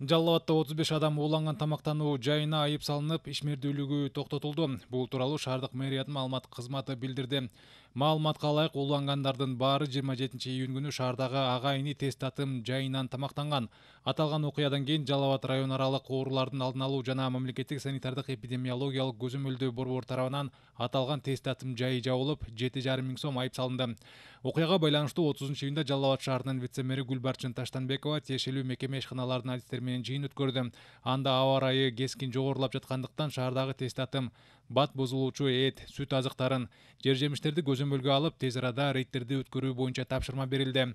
жалал абадда отуз беш адам ууланган тамактануу жайына айып салынып ишмердүүлүгү токтотулду бул тууралуу шаардык мэриянын маалымат кызматы билдирди маалыматка ылайык уулангандардын баары жыйырма жетинчи июнь күнү шаардагы ага ини тез татым жайынан тамактанган аталган окуядан кийин жалал абад району аралык оорулардын алдын алуу жана мамлекеттик санитардык эпидемиологиялык көзөмөлдөө борбору тарабынан аталган тез татым жайы жабылып жети жарым миң сом айып салынды окуяга байланыштуу отузунчу июнда жалал абад шаарынын вице мэри гүлбарчын таштанбекова тиешелүү мекеме ишканалардын адистери менен жыйын өткөрдү анда аба ырайы кескин жогорулап жаткандыктан шаардагы тез татым бат бузулуучу эт сүт азыктарын жер жемиштерди көзөмөлгө алып тез арада рейддерди өткөрүү боюнча тапшырма берилди